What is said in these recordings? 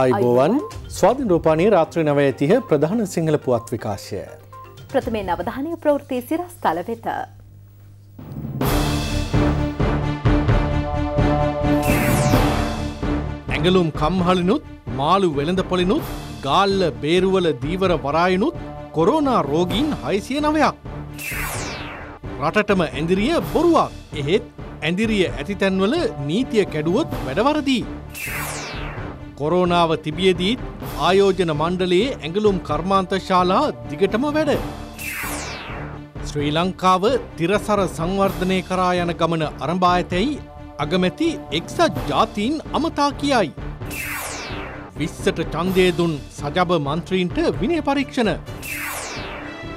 අයිබෝවන් ස්වාධින් රූපානයේ රාත්‍රී නවය තිහ ප්‍රධාන සිංහල පුවත් විකාශය. ප්‍රථමේ නවධානය ප්‍රවෘතිය සිරස් තල වෙත. ඇඟලුම් කම්හලිනුත් මාළු වෙළඳපොලිනුත් ගාල්ල බේරුවල දීවර වරායනුත් කොරෝනා රෝගීන් හයිසිය නවයක්. රටටම ඇඳිරිය බොරුවක් එහෙත් ඇඳිරිය ඇතිතැන්වල නීතිය කැඩුවොත් වැඩවරදී. කොරෝනාව තිබියදීත් ආයෝජන මණ්ඩලයේ ඇඟලුම් කර්මාන්තශාලා දිගටම වැඩ. ශ්‍රී ලංකාව තිරසර සංවර්ධනය කරා යන ගමන අරඹා ඇතැයි අගමැති එක්සත් ජාතීන් අමතා කියයි. විස්සට චන්දය දුන් සජබ මන්ත්‍රීන්ට විනය පරීක්ෂණ.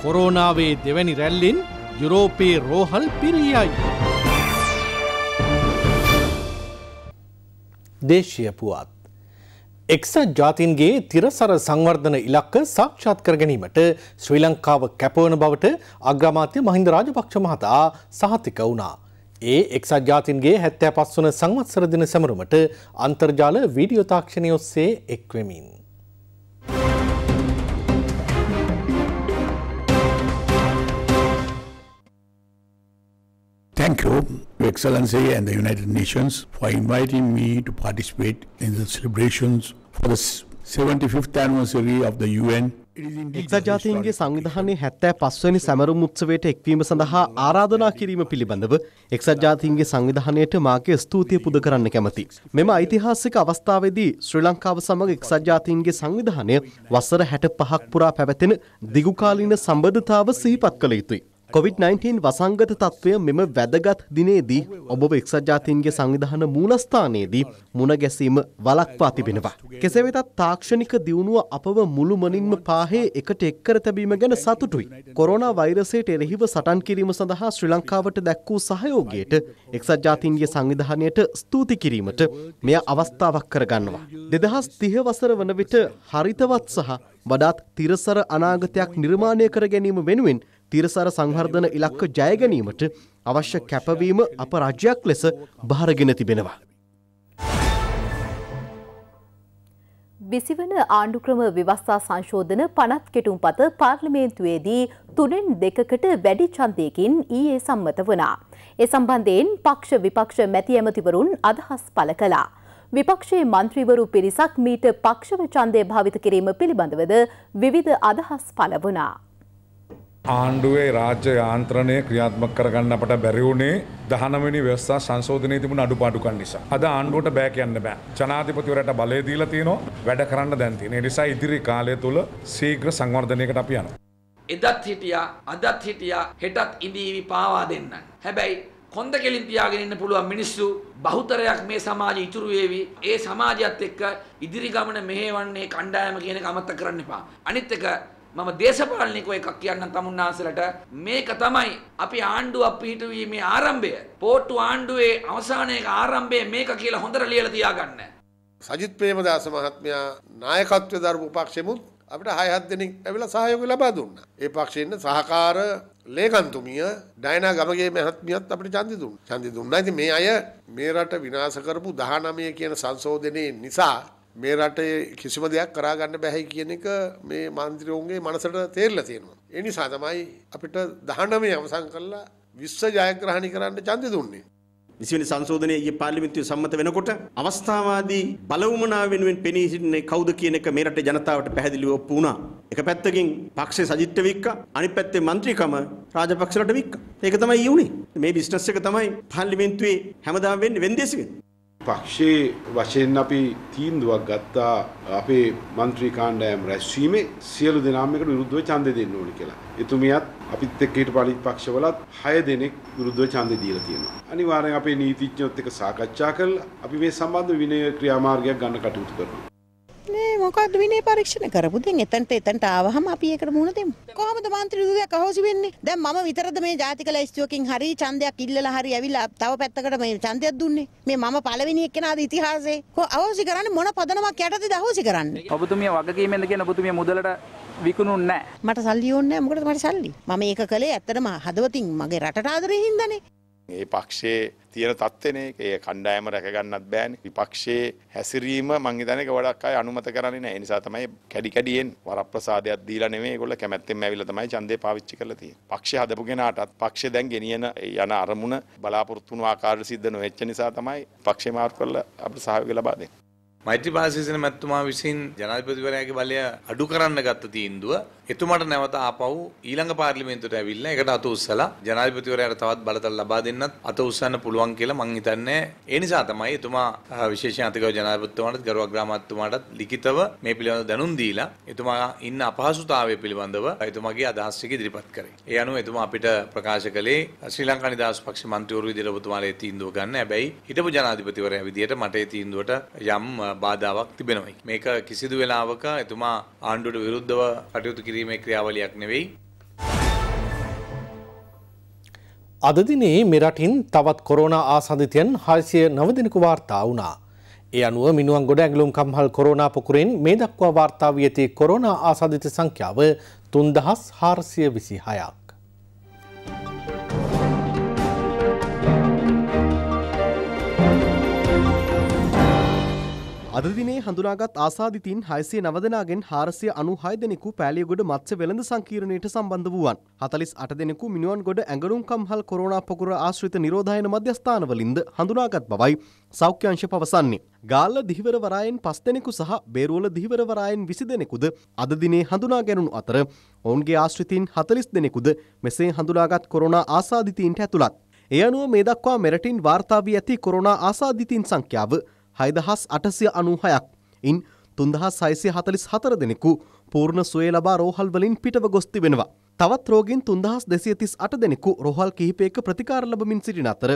කොරෝනාවේ දෙවැනි රැල්ලෙන් යුරෝපයේ රෝහල් පිරියයි. දේශය පුවත්. එක්සත් ජාතින්ගේ තිරසර සංවර්ධන ඉලක්ක සාක්ෂාත් කර ගැනීමට ශ්‍රී ලංකාව කැපවන බවට අග්‍රාමාත්‍ය මහින්ද රාජපක්ෂ මහතා සහතික වුණා. ඒ එක්සත් ජාතින්ගේ හැත්තෑ පස්වන සංවත්සර දින සැමරුමට අන්තර්ජාල වීඩියෝ තාක්ෂණය ඔස්සේ එක්වෙමින්. Thank you, Your Excellency and the United Nations for inviting me to participate in the celebrations for the 75th anniversary of the UN. එක්සජාතීන්ගේ සංවිධානය හැත්තෑ පස්වනි සැමරුම් උත්සවයට එක්වීම සඳහා ආරාධනා කිරීම පිළිබඳව එක්සජාතීන්ගේ සංවිධානයට මාගේ ස්තුතිය පුද කරන්න කැමති. මෙම ඓතිහාසික අවස්ථාවේදී ශ්‍රී ලංකාව සමඟ එක්සජාතීන්ගේ සංවිධානය වසර හැට පහක් පුරා පැවැතෙන දිගුකාලීන සම්බධතාව සහිපත් කළ යුතුයි. කොවිD-19 වසංගත තත්ත්වය මෙම වැදගත් දිනේදී ඔබව එක්සත් ජාතීන්ගේ සංවිධාන මූලස්ථානයේදී මුණ ගැසීම වලක්වා තිබෙනවා. කෙසේ වෙතත් තාක්ෂණික දියුණුව අපව මුළුමනින්ම පාහේ එකට එක් කර තැබීම ගැන සතුටුයි. කොරෝනා වෛරසයට එරෙහිව සටන් කිරීම සඳහා ශ්‍රී ලංකාවට දැක් වූ සහයෝගයට එක්සත් ජාතීන්ගේ සංවිධානයට ස්තුති කිරීමට මෙය අවස්ථාවක් කරගන්නවා. 2030 වසර වන විට හරිතවත් සහ වඩාත් තිරසර අනාගතයක් නිර්මාණය කර ගැනීම වෙනුවෙන් තිරසර සංවර්ධන ඉලක්ක ජය ගැනීමට අවශ්‍ය කැපවීම අප රාජ්‍යයක් ලෙස භාරගෙන තිබෙනවා. විසිවන ආණ්ඩුක්‍රම ව්‍යවස්ථා සංශෝධන පනත් කෙටුම් පත පාර්ලිමේන්තුවේදී තුනෙන් දෙකකට වැඩි චන්දයකින් ඊයේ සම්මත වනා. ඒ සම්බන්ධයෙන් පක්ෂ විපක්ෂ මැති ඇමතිවරුන් අදහස් පළ කලා. විපක්ෂයේ මන්ත්‍රීවරු පිරිසක් මීට පක්ෂව චන්දය භාවිත කිරීම පිළිබඳවද විවිධ අදහස් පළ වනා. ආණ්ඩුවේ රාජ්‍ය යාන්ත්‍රණය ක්‍රියාත්මක කරගන්න අපට බැරි වුණේ 19 ව්‍යවස්ථා සංශෝධනයේ තිබුණ අඩුපාඩුකම් නිසා. අද ආණ්ඩුවට බෑ කියන්න බෑ. ජනාධිපතිවරයාට බලය දීලා තියෙනවා. වැඩ කරන්න දැන් තියෙන. ඒ නිසා ඉදිරි කාලය තුල ශීඝ්‍ර සංවර්ධනයකට අපි යනවා. එදත් හිටියා, අදත් හිටියා, හෙටත් ඉඳීවි පාවා දෙන්න. හැබැයි කොන්ද කෙලින් තියාගෙන ඉන්න පුළුවන් මිනිස්සු බහුතරයක් මේ සමාජය ඉතුරු වේවි. ඒ සමාජයත් එක්ක ඉදිරි ගමන මෙහෙවන්නේ කණ්ඩායම කියන එක අමතක කරන්න එපා. අනිත් එක මම දේශපාලනිකව එකක් කියන්නම් තමුන්නාසලට මේක තමයි අපි ආණ්ඩුවක් පිහිටුවීමේ ආරම්භය පෝට්ටු ආණ්ඩුවේ අවසානයක ආරම්භය මේක කියලා හොඳට ලියලා තියාගන්න සජිත් ප්‍රේමදාස මහත්මයා නායකත්වය දරපු පක්ෂෙමුත් අපිට 6-7 දෙනෙක් ඇවිල්ලා සහයෝගය ලබා දුන්නා. ඒ පක්ෂයේ ඉන්න සහකාර ලේකම්තුමිය ඩයනා ගමගේ මහත්මියත් අපිට ඡන්දි දුන්නා. ඡන්දි දුන්නා. ඉතින් මේ අය මේ රට විනාශ කරපු 19 කියන සංශෝධනයේ නිසා මේ රටේ කිසිම දෙයක් කරාගන්න බැහැ කියන එක මේ මන්ත්‍රියෝන්ගේ මනසට තේරලා තියෙනවා. ඒ නිසා තමයි අපිට 19 අවසන් කළා 20 ජයග්‍රහණි කරන්න ඡන්දය දුන්නේ. විසිවෙනි සංශෝධනය ඊයේ පාර්ලිමේන්තුවේ සම්මත වෙනකොට අවස්ථාවාදී බලවුමනාව වෙනුවෙන් පෙනී සිටින්නේ කවුද කියන එක මේ රටේ ජනතාවට පැහැදිලිව ඔප්පු වුණා. එක පැත්තකින් පක්ෂේ සජිත්ට වික්කා, අනිත් පැත්තේ മന്ത്രിකම රාජපක්ෂලට වික්කා. ඒක තමයි ඊ උනේ. මේ බිස්නස් එක තමයි පාර්ලිමේන්තුවේ හැමදාම වෙන්නේ වෙන්දේසි වෙන්නේ. පක්ෂයේ වශයෙන් අපි තීන්දුවක් ගත්තා අපේ മന്ത്രി කාණ්ඩායම් රැස්වීමේ සියලු දෙනාම එකට විරුද්ධව ඡන්දය දෙන්න ඕනි කියලා. එතුමියත් අපිත් එක්ක හිටපු අනිත් පක්ෂවලත් 6 දෙනෙක් විරුද්ධව ඡන්දය දීලා තියෙනවා. අනිවාර්යෙන් අපේ නීතිඥයොත් එක්ක සාකච්ඡා කරලා අපි මේ සම්බන්ධ විනය ක්‍රියාමාර්ගයක් ගන්න කටයුතු කරනවා. මේ මොකක්ද විනය පරීක්ෂණ කරපු දැන් එතනට එතනට ආවහම අපි ඒකට මුහුණ දෙමු. කොහොමද മന്ത്രി දුදයක් අහෝසි වෙන්නේ? දැන් මම විතරද මේ ජාතික ලැයිස්තුවකින් හරි ඡන්දයක් ඉල්ලලා හරි ඇවිල්ලා තව පැත්තකට මේ ඡන්දයක් දුන්නේ. මේ මම පළවෙනි එක්කෙනාද ඉතිහාසයේ. කො අහෝසි කරන්නේ මොන පදනමක් යටතේද අහෝසි කරන්නේ? ඔබතුමිය වගකීමෙන්ද කියන ඔබතුමිය මුදලට විකුණුන්නේ නැහැ. මට සල්ලි ඕනේ නැහැ. මොකටද මට සල්ලි? මම ඒක කළේ ඇත්තටම හදවතින් මගේ රටට ආදරේ හින්දානේ. ඒ පක්ෂයේ තියෙන තත්ත්වන ඒ කණ්ඩායම රැකගන්නත් බෑන විපක්ෂයේ හැසිරීම මංහිතනක වඩක් අය අනුමත කරන්නේ නෑ නිසා තමයි කැඩිකඩියෙන් වර ප්‍රසාදයක් දීලා නෙමේ ගොල්ල කැමැත්තෙන් ඇවිල්ලා තමයි ඡන්දේ පාවිච්චි කරලා තියෙන්නේ. පක්ෂය හදපු කෙනාටත් පක්ෂය දැන් ගෙනියන යන අරමුණ බලාපොරොත්තු වුණු ආකාරයට සිද්ධ නොවෙච්ච නිසා තමයි පක්ෂය මාරු කරලා අපිට සහයෝගය ලබා දෙන්නේ. මෛත්‍රීපාල සිසේන මැතිතුමා විසින් ජනාධිපතිවරයාගේ බලය අඩු කරන්න ගත්ත තීන්දුව එතුමාට නැවත ආපහු ඊළඟ පාර්ලිමේන්තුවට ඇවිල්ලා ඒකට අත උස්සලා ජනාධිපතිවරයාට තවත් බලතල ලබා දෙන්නත් අත උස්සන්න පුළුවන් කියලා මං හිතන්නේ. ඒ නිසා තමයි එතුමා විශේෂයෙන් අතිගෞරව ජනාධිපතිතුමාටත් ගරුව අග්‍රාමාත්‍යතුමාටත් ලිඛිතව මේ පිළිබඳව දැනුම් දීලා එතුමා ඉන්න අපහසුතාවය පිළිබඳව එතුමාගේ අදහස් ටික ඉදිරිපත් කරේ. ඒ අනුව එතුමා අපිට ප්‍රකාශ කළේ ශ්‍රී ලංකා නිදහස් පක්ෂ මන්ත්‍රීවරු විදිහට ඔබතුමාලේ තීන්දුව ගන්න. හැබැයි හිටපු ජනාධිපතිවරයා විදිහට මට ඒ තීන්දුවට යම් බාධාවක් තිබෙනවායි. මේක කිසිදු වෙලාවක එතුමා ආණ්ඩුවට විරුද්ධව කටයුතු කිරීම කිරීමේ ක්‍රියාවලියක් නෙවෙයි. අද දිනේ මෙරටින් තවත් කොරෝනා ආසාදිතයන් 609 දෙනෙකු වාර්තා වුණා. ඒ අනුව මිනුවන් ගොඩ ඇඟලුම් කම්හල් කොරෝනා පොකුරෙන් මේ දක්වා වාර්තා වී ඇති කොරෝනා ආසාදිත සංඛ්‍යාව 3426ක්. අදදිනේ හඳුනාගත් ආසාධිතින් හයිසිය නවදනාගෙන් හාරසිය අනු හයදෙනෙකු පෑලියගොඩ මත්ස වෙළඳ සංකීරණයට සම්බන්ධ වුවන් හතලිස් අට දෙනෙකු මිනිුවන් ගොඩ ඇඟරුම් කම්හල් කොරෝනා පොකුර ආශ්‍රිත නිරෝධයන මධ්‍යස්ථානවලින්ද හඳුනාගත් බවයි සෞඛ්‍යංශ පවසන්නේ. ගාල්ල දිහිවරවරායෙන් පස් දෙනෙකු සහ බේරුවල දිහිවරවරායෙන් විසි දෙනෙකුද අදදිනේ හඳුනා ගැනුණු අතර ඔවුන්ගේ ආශ්‍රිතීන් හතලිස් දෙනෙකුද මෙසේ හඳුනාගත් කොරෝනා ආසාධිතීන්ට ඇතුළත්. එය අනුව මේ දක්වා මෙරටින් වාර්තාාවී ඇති කොරෝනා ආසාධිතීන් සංඛ්‍යාව හයිදහස් අටසිය අනූහයක් ඉන් තුන්දහස් සයිසිය හතලිස් හතර දෙනෙකු පූර්ණ සුවේ ලබා රෝහල් වලින් පිටව ගොස්ති වෙනවා. තවත් රෝගින් තුන්දහස් දෙසිය තිස් අට දෙනෙකු රෝහල් කිහිපයක ප්‍රතිකාර ලබමින් සිටින අතර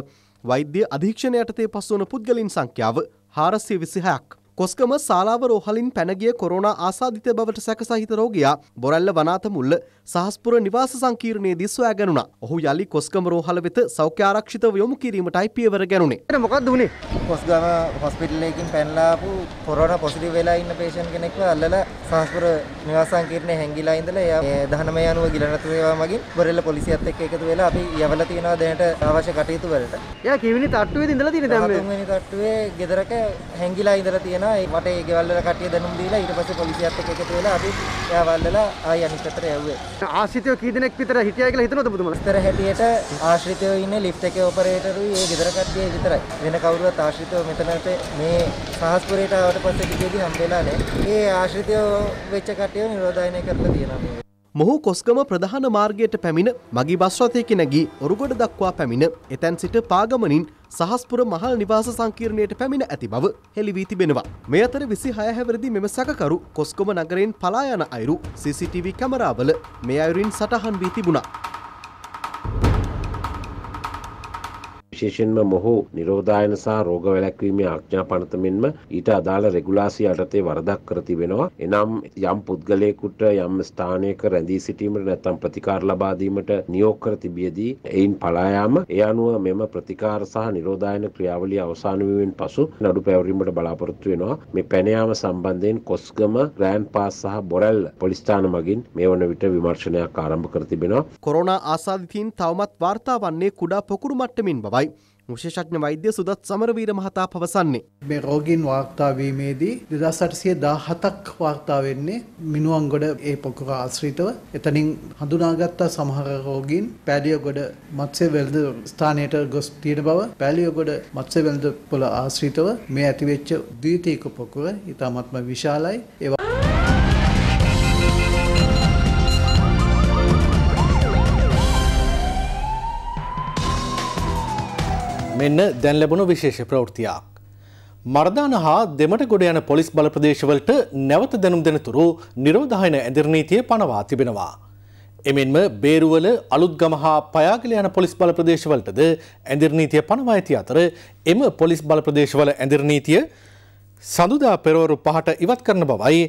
වෛද්‍ය අධීක්ෂණයටතේ පසුවන පුද්ගලින් සංඛ්‍යාව හාරසිය විසිහයක්. කොස්කම සාලාව රෝහලින් පැනගිය කොරෝනා ආසාධිත බවට සැකසහිත රෝගයා බොරැල්ල වනාත මුල්ල සහස්පුර නිවාස සංකීර්ණයේදී සොයාගැනුණා. ඔහු යලි කොස්කම රෝහල වෙත සෞඛ්‍ය ආරක්ෂිතව යොමු කිරීමටයි පියවර ගැනුණේ. මොකක්ද වුනේ? කොස්ගම හොස්පිටල් එකකින් පැනලා ආපු කොරෝනා පොසිටිව් වෙලා ඉන්න පේෂන්ට් කෙනෙක්ව අල්ලලා සහස්පුර නිවාස සංකීර්ණයේ හැංගිලා ඉඳලා එයා 19 අනුව ගිලනතු වේවා මගින් බොරැල්ල පොලිසියත් එක්ක එකතු වෙලා අපි යවලා තියෙනවා දැනට අවශ්‍ය කටයුතු වලට. එයා කිවිනි තට්ටුවේදී ඉඳලා තියෙන දැන් මේ. තුන්වෙනි තට්ටුවේ ගෙදරක හැංගිලා ඉඳලා තියෙන වුණා. ඒ මට ඒ ගෙවල් වල කට්ටිය දැනුම් දීලා ඊට පස්සේ පොලිසියත් එක්ක එකතු වෙලා අපි ගෙවල් වල ආයි අනිත් පැත්තට යව්වේ. ආශ්‍රිතව කී දෙනෙක් විතර හිටියයි කියලා හිතනවද ඔබතුමා? ඉස්තර හැටියට ආශ්‍රිතව ඉන්නේ ලිෆ්ට් එකේ ඔපරේටරුයි ඒ ගෙදර කට්ටිය විතරයි. වෙන කවුරුවත් ආශ්‍රිතව මෙතනට මේ සහස්පුරයට ආවට පස්සේ කිව්වේදී හම්බෙලා නැහැ. ඒ ආශ්‍රිතව වෙච්ච කට්ටිය නිරෝධායනය කරලා තියෙනවා. මොහු කොස්ගම ප්‍රධාන මාර්ගයට පැමිණ මගී බස්රථයක නැගී ඔරුගොඩ දක්වා පැමිණ එතැන් සිට පාගමනින් සහස්පුර මහල් නිවාස සංකීර්ණයට පැමිණ ඇති බව හෙළිවී තිබෙනවා. මේ අතර විසි හයහැවරදි මෙම සැකරු කොස්කොම නගරයෙන් පලායන අයුරු CCTV කැමරාවල මේ අයුරින් සටහන් වී තිබුණා. විශේෂයෙන්ම මොහු නිරෝධායන සහ රෝග වැළැක්වීමේ ආඥා පනත මෙන්ම ඊට අදාළ රෙගුලාසි යටතේ වරදක් කර තිබෙනවා. එනම් යම් පුද්ගලයෙකුට යම් ස්ථානයක රැඳී සිටීමට නැත්නම් ප්‍රතිකාර ලබා දීමට නියෝග කර තිබියදී එයින් පලා යාම ඒ අනුව මෙම ප්‍රතිකාර සහ නිරෝධායන ක්‍රියාවලිය අවසන් වීමෙන් පසු නඩු පැවරීමට බලාපොරොත්තු වෙනවා. මේ පැන යාම සම්බන්ධයෙන් කොස්ගම ග්‍රෑන්ඩ් පාස් සහ බොරැල් පොලිස් ස්ථාන මගින් මේ වන විට විමර්ශනයක් ආරම්භ කර තිබෙනවා. කොරෝනා ආසාදිතයින් තවමත් වාර්තා වන්නේ කුඩා පොකුරු මට්ටමින් බවයි බවයි විශේෂඥ වෛද්‍ය සුදත් සමරවීර මහතා පවසන්නේ. මේ රෝගීන් වාර්තාාවීමේදී දෙදස් අටසිය දා හතක් වාර්තා වෙන්නේ මිනුවන් ගොඩ ඒ පොකුර ආශ්‍රීතව එතනින් හඳුනාගත්තා සමහර රෝගීන් පැලියෝ ගොඩ මත්සේ වෙල්ද ස්ථානයට ගොස් තියෙන බව පැලියෝ ගොඩ මත්සේ වෙල්ද පොළ ආශ්‍රීතව මේ ඇතිවෙච්ච දීතීක පොකුර ඉතාමත්ම විශාලයි ඒ මෙන්න දැන් ලැබුණු විශේෂ ප්‍රවෘතියක්. මර්දාන හා දෙමට ගොඩ යන පොලිස් බල ප්‍රදේශවලට නැවත දැනුම් දෙනතුරු නිරෝධායන ඇදිරනීතිය පනවා තිබෙනවා. එමෙන්ම බේරුවල අලුත්ගම හා පයාගල යන පොලිස් බල ප්‍රදේශවලටද ඇදිරනීතිය පනවා ඇති අතර එම පොලිස් බල ප්‍රදේශවල ඇදිරනීතිය සඳුදා පෙරවරු පහට ඉවත් කරන බවයි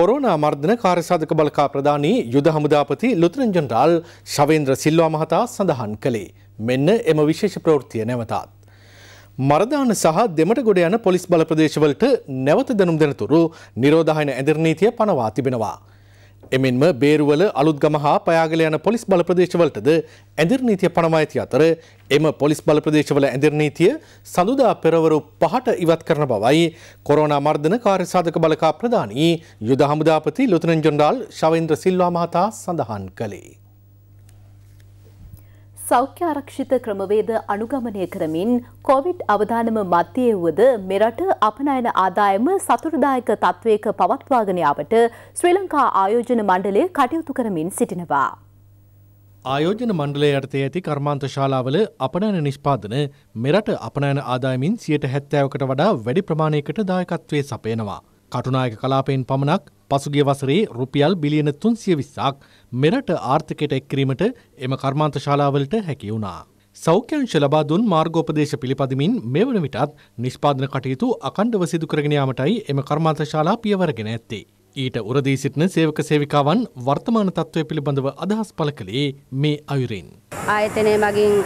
කොරෝන අමර්ධන කාර්සාධක බලකා ප්‍රධානී යුද හමුදාපති ලුතරෙන්ජන්රාල් ශවේන්ද්‍ර සිල්වා මහතා සඳහන් කළේ. මෙන්න එම විශේෂ ප්‍රවෘතිය නැවතත්. මරදාන සහ දෙමටගොඩ යන පොලිස් බල ප්‍රදේශවලට නැවත දැනුම් දෙනතුරු නිරෝධායන ඇදිරනීතිය පනවා තිබෙනවා. එමෙන්ම බේරුවල අලුත්ගම හා පයාගල යන පොලිස් බල ප්‍රදේශවලටද ඇදිරනීතිය පනවා ඇති අතර එම පොලිස් බල ප්‍රදේශවල ඇදිරනීතිය සඳුදා පෙරවරු පහට ඉවත් කරන බවයි කොරෝනා මර්ධන කාර්යසාධක බලකා ප්‍රධානී යුද හමුදාපති ලුතුනන් ජොන්ඩාල් ශවේන්ද්‍ර සිල්වා මහතා සඳහන් කළේ. සෞඛ්‍යාරක්ෂිත ක්‍රමවේද අනුගමනය කරමින් කොවිඩ් අවධානම මධ්‍යයේ වුවද මෙරට අපනයන ආදායම සතුරුදායක තත්ත්වයක පවත්වාගෙන යාමට ශ්‍රී ලංකා ආයෝජන මණ්ඩලය කටයුතු කරමින් සිටිනවා. ආයෝජන මණ්ඩලය යටතේ ඇති කර්මාන්ත ශාලාවල අපනයන නිෂ්පාදන මෙරට අපනයන ආදායමින් සියයට හැත්තෑවකට වඩා වැඩි ප්‍රමාණයකට දායකත්වය සපයනවා. කටුනායක කලාපයෙන් පමණක් පසුගිය වසරේ රුපියල් බිලියන තුන්සිය විස්සාක් මෙරට ආර්ථකයට එක්කිරීමට එම කර්මාන්ත ශාලාවලට හැකි වුණා. සෞඛ්‍යංශ ලබා දුන් මාර්ගෝපදේශ පිළිපදිමින් මේ වන විටත් නිෂ්පාදන කටයුතු අකණ්ඩව සිදු කරගෙන යාමටයි එම කර්මාන්ත ශාලා පියවරගෙන ඇත්තේ. ඊට උරදී සිටින සේවක සේවිකාවන් වර්තමාන තත්ත්වය පිළිබඳව අදහස් පළ කළේ මේ අයුරෙන්. ආයතනය මගින්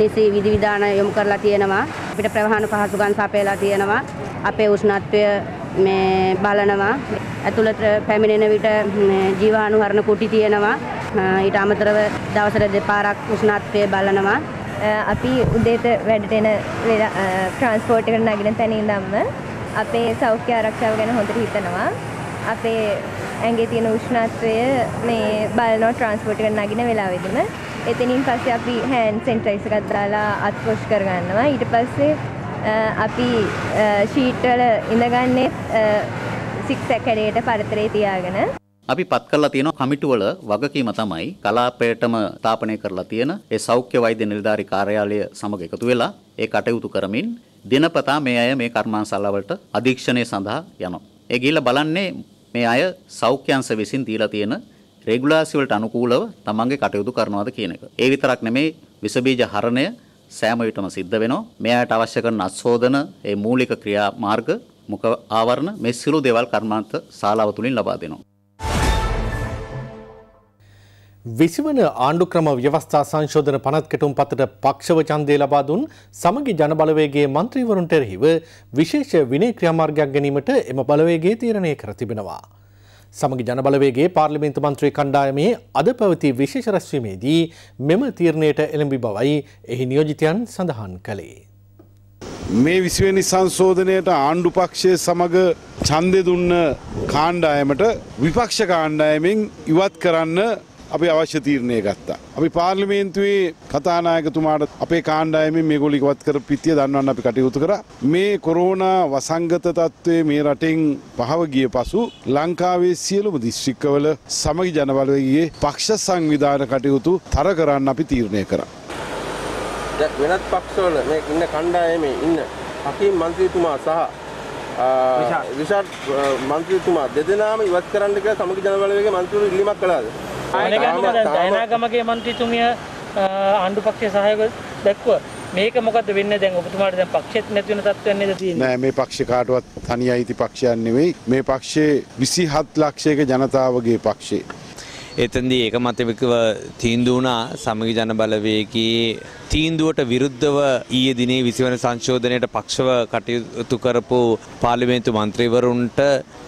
නිසි විධවිධාන යොමු කරලා තියෙනවා. අපිට ප්‍රවාහන පහසුකම් සපයලා තියෙනවා. අපේ උෂ්ණත්වය මේ බලනවා. ඇතුළට පැමිණෙන විට ජීවාණුහරණ කුටි තියෙනවා. ඊට අමතරව දවසට දෙපාරක් උෂ්ණත්වය බලනවා. අපි උදේට වැඩට එන ට්‍රාන්ස්පෝර්ට් එකට නගින තැන ඉඳන්ම අපේ සෞඛ්‍ය ආරක්ෂාව ගැන හොඳට හිතනවා. අපේ ඇඟේ තියෙන උෂ්ණත්වය මේ බලනවා ට්‍රාන්ස්පෝර්ට් එකට නගින වෙලාවෙදිම. එතනින් පස්සේ අපි හෑන්ඩ් සැනිටයිසර් එකක් දාලා අත් වොෂ් කරගන්නවා. ඊට පස්සේ අපි ශීට්වල ඉඳගන්නේ සික්සැක් හැඩයට පරතරේ තියාගෙන. අපි පත් කරලා තියෙන කමිටුවල වගකීම තමයි කලාපයටම තාපනය කරලා තියෙන ඒ සෞඛ්‍ය වෛද්‍ය නිලධාරී කාර්යාලය සමග එකතු වෙලා ඒ කටයුතු කරමින් දිනපතා මේ අය මේ කර්මාන්ශාලාවලට අධීක්ෂණය සඳහා යනවා. ඒ ගිහිල්ලා බලන්නේ මේ අය සෞඛ්‍ය අංශ විසින් දීලා තියෙන රෙගුලාසි වලට අනුකූලව තමන්ගේ කටයුතු කරනවාද කියන එක. ඒ විතරක් නෙමෙයි විස බීජ හරණය සෑම විටම සිද්ධ වෙනවා. මෙයාට අවශ්‍ය කරන අස්ෝදන, ඒ මූලික ක්‍රියා මාර්ග, මුඛ ආවරණ මේ සියලු දේවල් කර්මාන්ත ශාලාව තුලින් ලබා දෙනවා. විසිවන ආණ්ඩුක්‍රම ව්‍යවස්ථා සංශෝධන පනත්කටුම් පතට පක්ෂව චන්දය ලබා දුන් සමගි ජනබලවේගේ මන්ත්‍රීවරුන්ට එරහිව විශේෂ විනේ ක්‍රියාමාර්ගයක් ගැනීමට එම බලවේගේ තීරණය කර තිබෙනවා. සමග ජනබලවේගේ පාර්ලිමේන්තු මන්ත්‍රී කණ්ඩායමේ අද පැවති විශේෂ රැස්වීමේදී මෙම තීරණයට එළඹි බවයි එහි නියෝජිතයන් සඳහන් කළේ. මේ විසිවෙනි සංශෝධනයට ආණ්ඩු පක්ෂය සමග ඡන්දය දුන්න කාණ්ඩායමට විපක්ෂ කාණ්ඩායමෙන් ඉවත් කරන්න අපි අවශ්‍ය තීරණය ගත්තා. අපි පාර්ලිමේන්තුවේ කතානායකතුමාට අපේ කාණ්ඩායමේ මේ ගොලිකවත් කර පිටිය දන්වන්න අපි කටයුතු කරා. මේ කොරෝනා වසංගත තත්ත්වයේ මේ රටෙන් පහව ගිය පසු ලංකාවේ සියලුම දිස්ත්‍රික්කවල සමගි ජනබලයේ පක්ෂ සංවිධාන කටයුතු තර කරන්න අපි තීරණය කරා. දැන් වෙනත් පක්ෂවල මේ ඉන්න කණ්ඩායමේ ඉන්න හකීම් මන්ත්‍රීතුමා සහ විශාත් මන්ත්‍රීතුමා දෙදෙනාම ඉවත් කරන්න කියලා සමගි ජනබලවේගයේ මන්ත්‍රීවරු ඉල්ලීමක් කළාද? දයනාගමගේ මන්ත්‍රීතුමිය ආණ්ඩු පක්ෂය සහයක දැක්ව මේක මොකද වෙන්න දැන් ඔබතුමාට දැන් පක්ෂෙත් නැති වෙන තත්ත්වයක් නේද තියෙන්නේ නෑ මේ පක්ෂේ කාටවත් තනි අයිති පක්ෂයක් නෙවෙයි මේ පක්ෂේ 27 ලක්ෂයක ජනතාවගේ පක්ෂේ එතනදී ඒකමතවිකව තීන්දුව වුණා සමගි ජන බලවේගයේ තීන්දුවට විරුද්ධව ඊයේ දිනේ 20 වන සංශෝධනයට පක්ෂව කටයුතු කරපු පාර්ලිමේන්තු මන්ත්‍රීවරුන්ට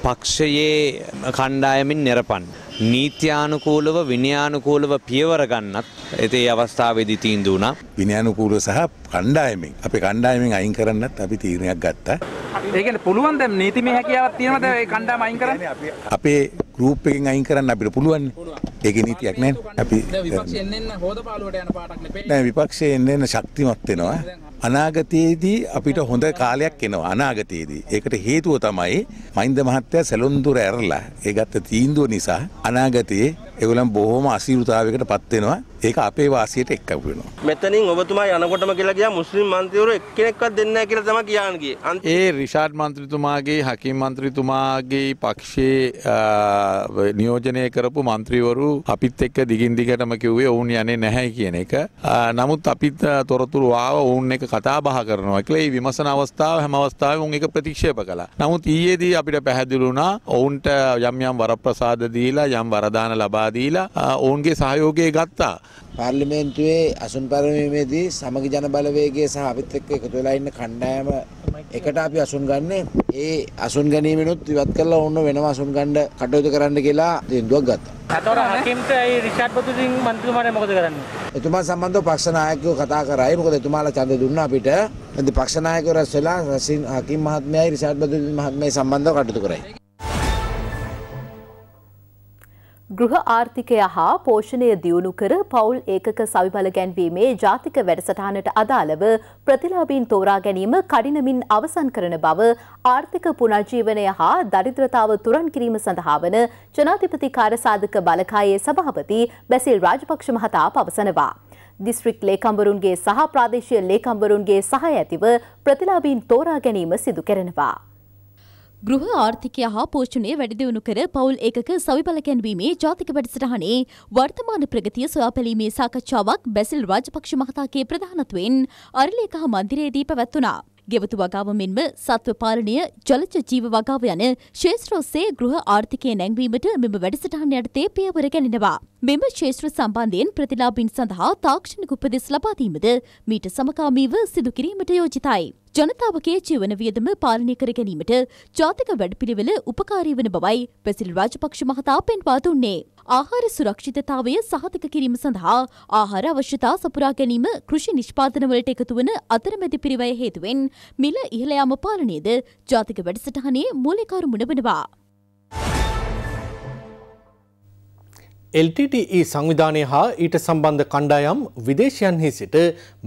පක්ෂයේ කණ්ඩායමින් නිරපන්න නීත්‍යානුකූලව විනයානුකූලව පියවර ගන්නත් ඒ අවස්ථාවේදී තීන්දුව වුණා. විනයානුකූලව සහ කණ්ඩායමෙන් අපේ කණ්ඩායමෙන් අයින් කරන්නත් අපි තීරණයක් ගත්තා. ඒකනේ පුළුවන් දැන් නීතිමය හැකියාවක් තියෙනවද ඒ කණ්ඩායම අයින් කරන්න? අපේ ගෲප් එකෙන් අයින් කරන්න අපිට පුළුවන්. ඒකේ නීතියක් නැහැ. අපි දැන් විපක්ෂයෙන් එන්න හොදපාලුවට යන පාටක් නෙපේ. දැන් විපක්ෂයෙන් එන්න ශක්තිමත් වෙනවා. අනාගතයේදී අපිට හොඳ කාලයක් එනවා අනාගතයේදී. ඒකට හේතුව තමයි මහින්ද මහත්තයා සැලොන් දුර ඇරලා ඒ ගත්ත තීන්දුව නිසා අනාගතයේ ඒගොල්ලන් බොහොම අසීරුතාවයකට පත් වෙනවා. ඒක අපේ වාසියට එක්කපු වෙනවා. මෙතනින් ඔබතුමා යනකොටම කියලා ගියා මුස්ලිම් මන්ත්‍රීවරු එක්කෙනෙක්වත් දෙන්නේ නැහැ කියලා තමයි කියන්න ගියේ. ඒ රිෂාඩ් මන්ත්‍රීතුමාගේ හකීම් මන්ත්‍රීතුමාගේ පක්ෂයේ නියෝජනය කරපු මන්ත්‍රීවරු අපිත් එක්ක දිගින් දිගටම කිව්වේ ඔවුන් යන්නේ නැහැ කියන එක. නමුත් අපිත් තොරතුරු ආව ඔවුන් එක කතා බහ කරනවා කියලා ඒ විමසන අවස්ථාව හැම අවස්ථාවෙම ඔවුන් එක ප්‍රතික්ෂේප කළා. නමුත් ඊයේදී අපිට පැහැදිලි වුණා ඔවුන්ට යම් යම් වරප්‍රසාද දීලා යම් වරදාන ලබා ලබාදීලා ඔවුන්ගේ සහයෝගය ගත්තා. පාර්ලිමේන්තුවේ අසුන් පැරමීමේදී සමග ජන බලවේගේ සහ අපිත් එක්ක එකතු වෙලා ඉන්න කණ්ඩායම එකට අපි අසුන් ගන්න ඒ අසුන් ගැනීමෙනුත් ඉවත් කරලා ඔන්න වෙනම අසුන් ගණ්ඩ කටයුතු කරන්න කියලා දෙදුවක් ගත්තා. කතෝර හකිම්ට ඒ රිෂාඩ් පතුසිං මන්ත්‍රීතුමාට මොකද කරන්නේ? එතුමා සම්බන්ධව පක්ෂ නායකයෝ කතා කරයි. මොකද එතුමාලා ඡන්ද දුන්නා අපිට. ඉතින් පක්ෂ නායකයෝ රැස් වෙලා රසින් හකිම් මහත්මයයි රිෂාඩ් පතුසිං මහත්මයයි සම්බන්ධව කටයුතු කරයි. ගෘහ ආර්ථිකය හා පෝෂණය දියුණු කර පවුල් ඒකක සවිබල ගැන්වීමේ ජාතික වැඩසටහනට අදාළව ප්‍රතිලාබීන් තෝරා ගැනීම කඩිනමින් අවසන් කරන බව ආර්ථික පුනර්ජීවනය හා දරිද්‍රතාව තුරන් කිරීම සඳහා වන ජනාධිපති කාර්යසාධක බලකායේ සභාපති බැසිල් රාජපක්ෂ මහතා පවසනවා. දිස්ත්‍රික් ලේකම්වරුන්ගේ සහ ප්‍රාදේශීය ලේකම්වරුන්ගේ සහය ඇතිව ප්‍රතිලාබීන් තෝරා ගැනීම සිදු කරනවා. ගෘහ ආර්ථිකය හා පෝෂණය වැඩිදියුණු කර පවුල් ඒකක සවිබල කැන්වීමේ ජාතික වැඩසටහනේ වර්තමාන ප්‍රගතිය සොයා පැලීමේ සාකච්ඡාවක් බැසිල් රාජපක්ෂ මහතාගේ ප්‍රධානත්වයෙන් අරලේකහ මන්දිරයේදී පැවැත්වුණා. ගෙවතු වගාව මෙන්ම සත්ව පාලනය ජලච ජීව වගාව යන ශේෂ්ත්‍රෝස්සේ ගෘහ ආර්ථිකය නැංවීමට මෙම වැඩසටහන යටතේ පියවර ගැනෙනවා. මෙම ශේෂ්ත්‍ර සම්බන්ධයෙන් ප්‍රතිලාභින් සඳහා තාක්ෂණික උපදෙස් ලබා දීමද මීට සමකාමීව සිදු කිරීමට යෝජිතයි. ජනතාවගේ ජීවන වියදම පාලනය කර ගැනීමට ජාතික වැඩපිළිවෙල උපකාරී වන බවයි පැසිල් රාජපක්ෂ මහතා පෙන්වා දුන්නේ. ආහාර සුරක්ෂිතතාවය සහතික කිරීම සඳහා ආහාර අවශ්‍යතා සපුරා ගැනීම කෘෂි නිෂ්පාදනවලට එකතු වන අතරමැදි පිරිවය හේතුවෙන් මිල ඉහළ යාම පාලනයේද ජාතික වැඩසටහනේ මූලිකාරු මුණ වෙනවා. LTTE සංවිධානය හා ඊට සම්බන්ධ කණ්ඩායම් විදේශයන්හි සිට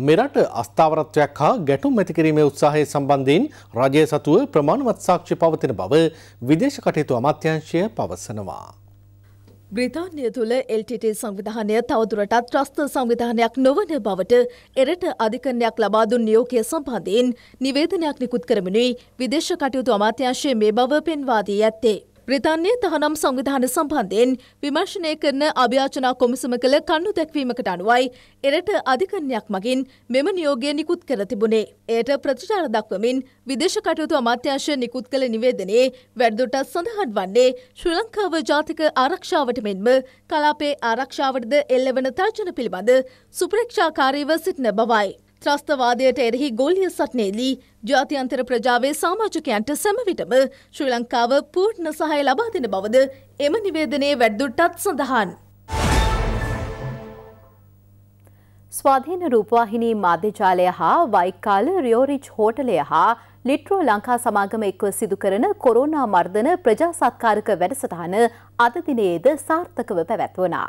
මෙරට අස්ථාවරත්වයක් හා ගැටුම් ඇතිකිරීමේ උත්සාහය සම්බන්ධයෙන් රජය සතුව ප්‍රමාණවත් සාක්ෂි පවතින බව විදේශ කටයුතු අමාත්‍යංශය පවසනවා. බ්‍රිතාන්‍ය තුළ LTT සංවිධානය තවදුරටත් ත්‍රස්ත සංවිධානයක් නොවන බවට එරට අධිකරණයක් ලබාදුන් නියෝකය සම්බන්ධයෙන් නිවේදනයක් නිකුත් කරමිනුයි විදේශ කටයුතු අමාත්‍යංශය මේ බව පෙන්වාදී ඇත්තේ. බ්‍රිතාන්‍ය තහනම් සංවිධාන සම්බන්ධයෙන් විමර්ශනය කරන අභ්‍යාචනා කොමිසම කළ කන්නු දැක්වීමකට අනුවයි එරට අධිකරණයක් මගින් මෙම නියෝගය නිකුත් කර තිබුණේ. එයට ප්‍රතිචාර දක්වමින් විදේශ කටයුතු අමාත්‍යංශය නිකුත් කළ නිවේදනයේ වැඩදුටත් සඳහන් වන්නේ ශ්‍රී ලංකාව ජාතික ආරක්ෂාවට මෙන්ම කලාපේ ආරක්ෂාවටද එල්ලවන තර්ජන පිළිබඳ සුපරක්ෂාකාරීව සිටින බවයි. ත්‍රස්තවාදයට එරෙහි ගොල්ිය සටනේදී ජාතියන්තර ප්‍රජාවේ සාමාජකයන්ට සැමවිටම ශ්‍රී ලංකාව පූර්ණ සහය ලබා දෙන බවද එම නිවේදනයේ වැඩදුට්ටත් සඳහන්. ස්වාධීන රූපවාහිනී මාධ්‍යජාලය හා වයිකාල රියෝරිච් හෝටලය හා ලිට්‍රෝ ලංකා සමාගම එක්ව සිදු කරන කොරෝනා මර්ධන ප්‍රජා සත්කාරක වැඩසටහන අද දිනයේද සාර්ථකව පැවැත්වනා.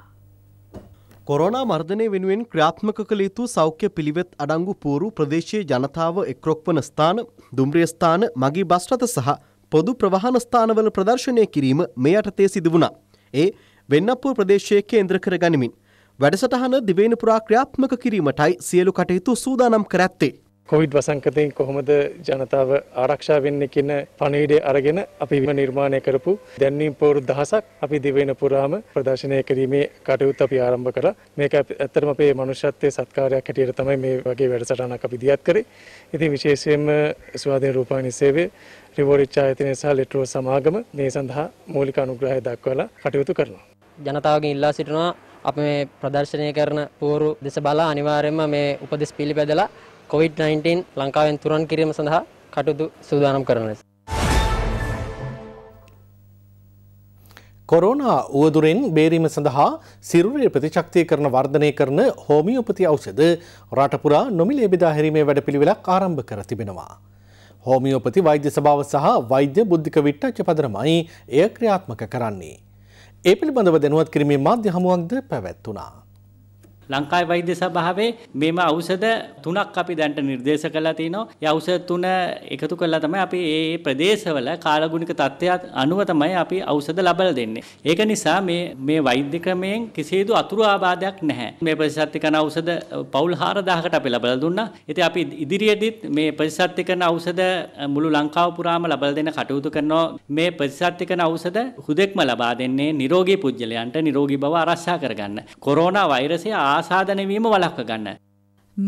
කොරෝනා මර්ධනය වෙනුවෙන් ක්‍රියාත්මක කළ යුතු සෞඛ්‍ය පිළිවෙත් අඩංගු පූරු ප්‍රදේශයේ ජනතාව එක්රොක්වන ස්ථාන, දුම්රිය ස්ථාන, මගී බස් රථ සහ පොදු ප්‍රවාහන ස්ථානවල ප්‍රදර්ශනය කිරීම මේ යටතේ සිදු වුණා. ඒ වෙන්නප්පුව ප්‍රදේශයේ කේන්ද්‍ර කරගනිමින් වැඩසටහන දිවයින පුරා ක්‍රියාත්මක කිරීමටයි සියලු කටයුතු සූදානම් කර ඇත්තේ. කොවිඩ් වසංකතයෙන් කොහොමද ජනතාව ආරක්ෂා වෙන්නේ කියන පණිවිඩය අරගෙන අපි විම නිර්මාණය කරපු දැන්වීම් පෝරු දහසක් අපි දිවෙන පුරාම ප්‍රදර්ශනය කිරීමේ කටයුත්ත අපි ආරම්භ කළා. මේක ඇත්තටම අපේ මනුෂ්‍යත්වයේ සත්කාරයක් හැටියට තමයි මේ වගේ වැඩසටහනක් අපි දියත් කරේ. ඉතින් විශේෂයෙන්ම ස්වාධීන රූපවාහිනී සේවය රිවෝරිච් ආයතනය සහ ලෙට්‍රෝ සමාගම මේ සඳහා මූලික අනුග්‍රහය දක්වලා කටයුතු කරනවා. ජනතාවගෙන් ඉල්ලා සිටිනවා අපි මේ ප්‍රදර්ශනය කරන පෝරු දෙස බලා අනිවාර්යයෙන්ම මේ උපදෙස් පිළිපැදලා COVID-19 ලංකාවෙන් තුරන් කිරීම සඳහා කටයුතු සූදානම් කරන ලෙස. කොරෝනා වුවදුරෙන් බේරීම සඳහා සිරුරය ප්‍රතිශක්තිය කරන වර්ධනය කරන හෝමියෝපති ඖෂධ රටපුරා නොමිලේ බෙදා හැරීමේ වැඩපිළිවෙලක් ආරම්භ කර තිබෙනවා. හෝමියෝපති වෛද්‍ය සභාව සහ වෛද්‍ය බුද්ධික විට්ටච්ච පදරමයි එය ක්‍රියාත්මක කරන්නේ. ඒ පිළිබඳව දැනුවත් කිරීමේ මාධ්‍ය හමුවක්ද පැවැත්වනා. ලංකායි වෛද්‍ය සභාවේ මේම ඖෂධ තුනක් අපි දැන්ට නිර්දේශ කරලා තිනවා. ඒ ඖෂධ තුන එකතු කරලා තමයි අපි ඒ ප්‍රදේශවල කාලගුණික තත්ත්වයට අනුව තමයි අපි ඖෂධ ලබා දෙන්නේ. ඒක නිසා මේ මේ වෛද්‍ය ක්‍රමයෙන් කිසිදු අතුරු ආබාධයක් නැහැ. මේ ප්‍රතිසත්තිකන ඖෂධ පවුල් 4000කට අපි ලබා දුන්නා. ඉතින් අපි ඉදිරියේදීත් මේ ප්‍රතිසත්තිකන ඖෂධ මුළු ලංකාව පුරාම ලබා දෙන්න කටයුතු කරනවා. මේ ප්‍රතිසත්තිකන ඖෂධ හුදෙක්ම ලබා දෙන්නේ නිරෝගී පුද්ගලයන්ට නිරෝගී බව ආරක්ෂා කරගන්න. කොරෝනා වෛරසය ආ ආසාධන වීම වළක්ව ගන්න.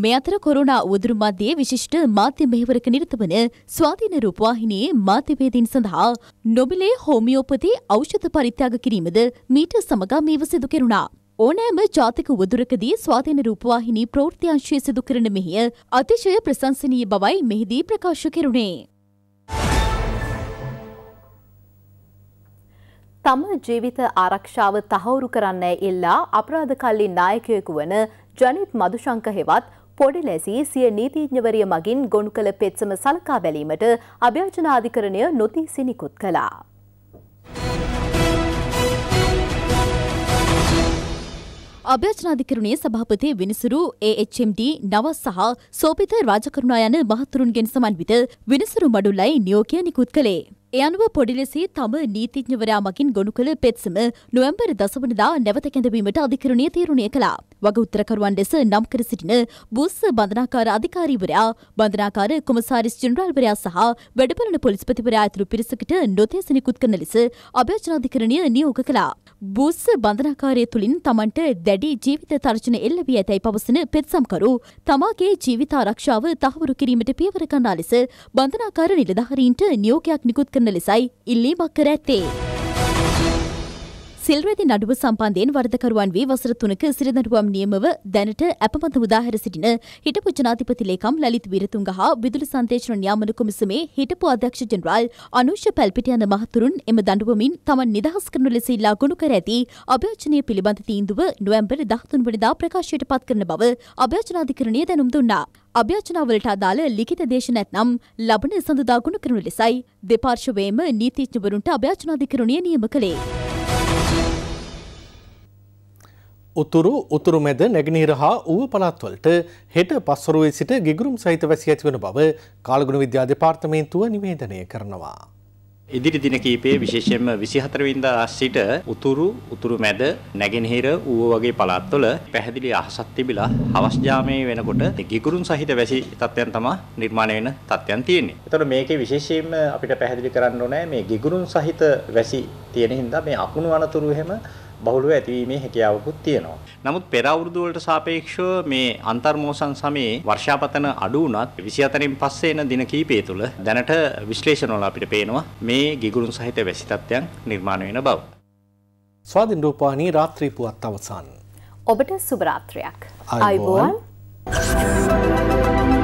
මේ අතර කොරුණා උදුරු මධ්‍යයේ විශිෂ්ට මාධ්‍ය මෙහෙවරක නිරත වන ස්වාධීන රූපවාහිනයේ මාධ්‍යවේදීන් සඳහා නොබිලේ හෝමියෝපති ඖෂධ පරිත්‍යාග කිරීමද මීට සමගාමීව සිදු කෙරුණා. ඕනෑම ජාතික උදුරකදී ස්වාධීන රූපවාහිනී ප්‍රවෘත්ති අංශය සිදු කරන මෙහිය අතිශය ප්‍රශංසනීය බවයි මෙහිදී ප්‍රකාශ කෙරුණේ. තම ජීවිත ආරක්ෂාව තහවුරු කරන්නේ ඉල්ලා අපරාධකල්ලි නායකයෙකු වන ජනිත් මදුශංක හෙවත් පොඩි ලැසි සිය නීතිඥවරිය මගින් ගොනු කළ පෙත්සම සලකා බැලීමට අභ්‍යෝජනාධිකරණය නොතිසි නිකුත් කළා. අභ්‍යචනාධිකරණයේ සභාපති විනිසුරු AHMD නව සහ සෝපිත රාජකරුණා යන මහතුරුන්ගෙන් සමන්විත විනිසුරු මඩුල්ලයි නියෝගය නිකුත් කළේ. ඒ අනුව පොඩිලෙසේ තම නීතිඥවරයා මගින් ගොනු කළ පෙත්සම නොවැම්බර් දසවනදා නැවත කැඳවීමට අධිකරණය තීරණය කළා. වග උත්තරකරුවන් ලෙස නම් කර සිටින බුස්ස බඳනාකාර අධිකාරීවරයා බඳනාකාර කොමසාරිස් ජනරාල්වරයා සහ වැඩපලන පොලිස්පතිවරයා ඇතුළු පිරිසකට නොතේ සනිකුත් කරන ලෙස අභ්‍යචනාධිකරණය නියෝග කළා. බුස්ස බඳනාකාරය තුළින් තමන්ට දැඩි ජීවිත තර්ජන එල්ල වී ඇතැයි පවසන පෙත්සම්කරු තමාගේ ජීවිත ආරක්ෂාව තහවුරු කිරීමට පියවර ගන්නා ලෙස බඳනාකාර නිලධාරීන්ට නියෝගයක් නිකුත් කළ කරන ලෙසයි ඉල්ලීමක් කර ඇත්තේ. සිල්රදි නඩුව සම්බන්ධයෙන් වර්ධකරුවන් වී වසර තුනක සිරිදඩුවම් නියමව දැනට ඇපමත උදාහර සිටින හිටපු ජනාධිපති ලේකම් ලලිත් විරතුංග හා විදුලි සංදේශන නියාමන කොමිසමේ හිටපු අධ්‍යක්ෂ ජෙනරාල් අනුෂ පැල්පිට යන මහතුරුන් එම දඩුවමින් තමන් නිදහස් කරනු ලෙස ඉල්ලා ගොනු කර ඇති අභ්‍යෝචනය පිළිබඳ තීන්දුව නොවැම්බර් දහතුන් වනිදා ප්‍රකාශයට පත් කරන බව අභ්‍යෝචනාධිකරණය දැනුම් දුන්නා. අභ්‍යචනාවලට අදාළ ලිඛිත දේශ නැත්නම් ලබන සඳුදා ගුණ කරනු ලෙසයි දෙපාර්ශවයේම නීතිඥවරුන්ට අභ්‍යචනාධිකරණය නියම කළේ. උතුරු උතුරු මැද නැගනීර හා ඌව පළාත්වලට හෙට පස්වරුවේ සිට ගිගුරුම් සහිත වැසි ඇතිවන බව කාලගුණ විද්‍යා දෙපාර්තමේන්තුව නිවේදනය කරනවා. ඉදිරි දින කීපයේ විශේෂයෙන්ම 24 වෙනිදා සිට උතුරු උතුරු මැද නැගෙනහිර ඌව වගේ පළාත්වල පැහැදිලි අහසක් තිබිලා හවස් ජාමයේ වෙනකොට ගිගුරුන් සහිත වැසි තත්ත්වයන් තමයි නිර්මාණය වෙන තත්ත්වයන් තියෙන්නේ. එතකොට මේකේ විශේෂයෙන්ම අපිට පැහැදිලි කරන්න ඕනේ මේ ගිගුරුන් සහිත වැසි තියෙන හින්දා මේ අකුණු අනතුරු එහෙම බහුලව ඇතිවීමේ හැකියාවකුත් තියෙනවා. නමුත් පෙර අවුරුදු වලට සාපේක්ෂව මේ අන්තර්මෝසන් සමයේ වර්ෂාපතන අඩු වුණත් 24 න් පස්සේ එන දින කිහිපය තුළ දැනට විශ්ලේෂණ වල අපිට පේනවා මේ ගිගුරුන් සහිත වැසි තත්ත්වයන් නිර්මාණය වෙන බව. ස්වාධින් රූපවාහිනී රාත්‍රී පුවත් අවසන්. ඔබට සුබ රාත්‍රියක්. ආයුබෝවන්. Thank you.